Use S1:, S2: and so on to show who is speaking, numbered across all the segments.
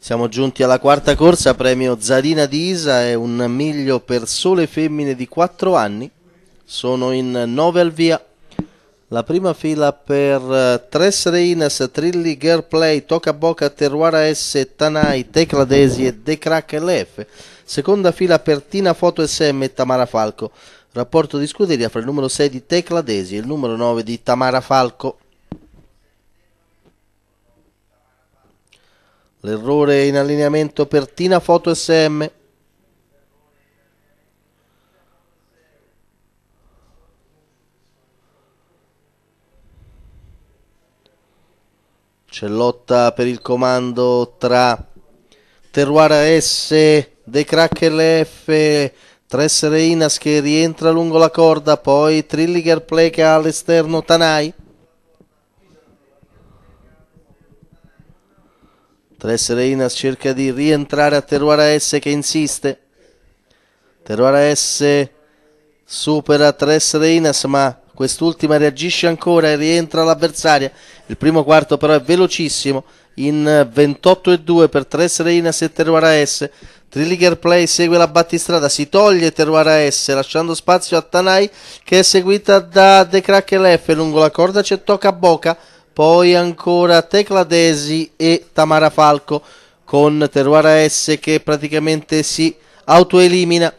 S1: Siamo giunti alla quarta corsa, premio Zarina di Isa e un miglio per sole femmine di 4 anni. Sono in 9 al via. La prima fila per eh, Tres Reinas, Trilli, Girlplay, Toca Boca, Terruara S, Tanai, Tecladesi e De Crack LF. Seconda fila per Tina Foto SM e Tamara Falco. Rapporto di scuderia fra il numero 6 di Tecladesi e il numero 9 di Tamara Falco. L'errore in allineamento per Tina Foto SM. C'è lotta per il comando tra Terruara S, De Cracker F, Tressere Inas che rientra lungo la corda, poi Trilliger Play che ha all'esterno Tanai. Tressereinas cerca di rientrare a Teruara S che insiste. Teruara S supera Tressereinas ma quest'ultima reagisce ancora e rientra l'avversaria. Il primo quarto però è velocissimo in 28 e 2 per Tressereinas e Teruara S. Trilliger Play segue la battistrada, si toglie Teruara S lasciando spazio a Tanai che è seguita da The Crack e Leff lungo la corda c'è tocca a Boca poi ancora Tecla Desi e Tamara Falco con Teruara S che praticamente si autoelimina.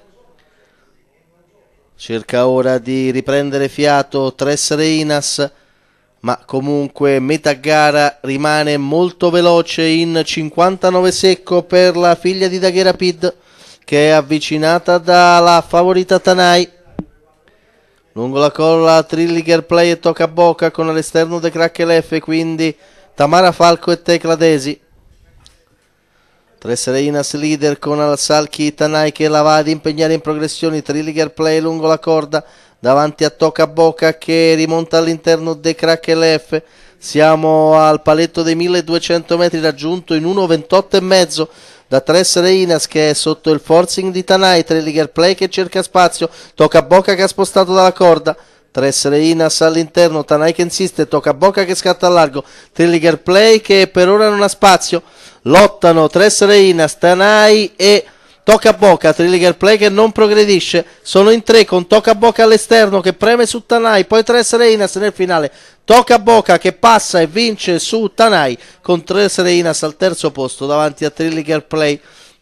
S1: Cerca ora di riprendere fiato Tres Reinas, ma comunque metà gara rimane molto veloce in 59 secco per la figlia di Daghera Pid che è avvicinata dalla favorita Tanai. Lungo la colla Trilliger play e tocca a bocca con all'esterno De Crack e Leffe, quindi Tamara Falco e Tecla Desi. Tre Sereinas leader con al Salchi Tanai che la va ad impegnare in progressione. Trilliger play lungo la corda, davanti a Tocca a Bocca che rimonta all'interno De Crack e Leffe. Siamo al paletto dei 1200 metri raggiunto in 1,28 e mezzo da tre Sereinas che è sotto il forcing di Tanai, Trelliger play che cerca spazio, tocca a Bocca che ha spostato dalla corda. Tressere Inas all'interno, Tanai che insiste, tocca a Bocca che scatta a largo, Trilliger Play che per ora non ha spazio, lottano Tressere Inas, Tanai e Tocca a Bocca, Trilliger play che non progredisce, sono in tre con Tocca a Bocca all'esterno che preme su Tanai, poi 3 Sereinas nel finale, Tocca a Bocca che passa e vince su Tanai con 3 Sereinas al terzo posto davanti a Trilliger play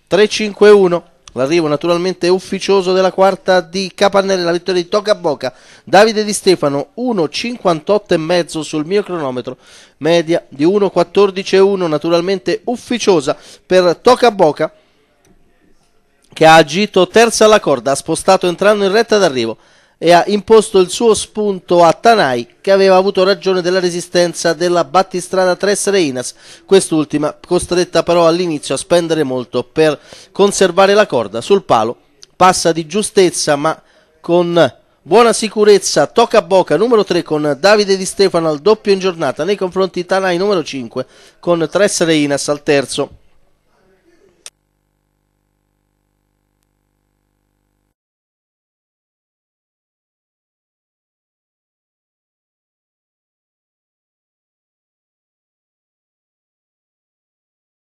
S1: 3-5-1. L'arrivo naturalmente ufficioso della quarta di Capannelli, la vittoria di Tocca a Bocca. Davide Di Stefano 1,58,5 sul mio cronometro, media di 1-14-1. naturalmente ufficiosa per Tocca a Bocca che ha agito terza alla corda, ha spostato entrando in retta d'arrivo e ha imposto il suo spunto a Tanai che aveva avuto ragione della resistenza della battistrada Tressere Inas, quest'ultima costretta però all'inizio a spendere molto per conservare la corda sul palo, passa di giustezza ma con buona sicurezza, tocca a bocca numero 3 con Davide Di Stefano al doppio in giornata nei confronti Tanai numero 5 con Tressere Inas al terzo.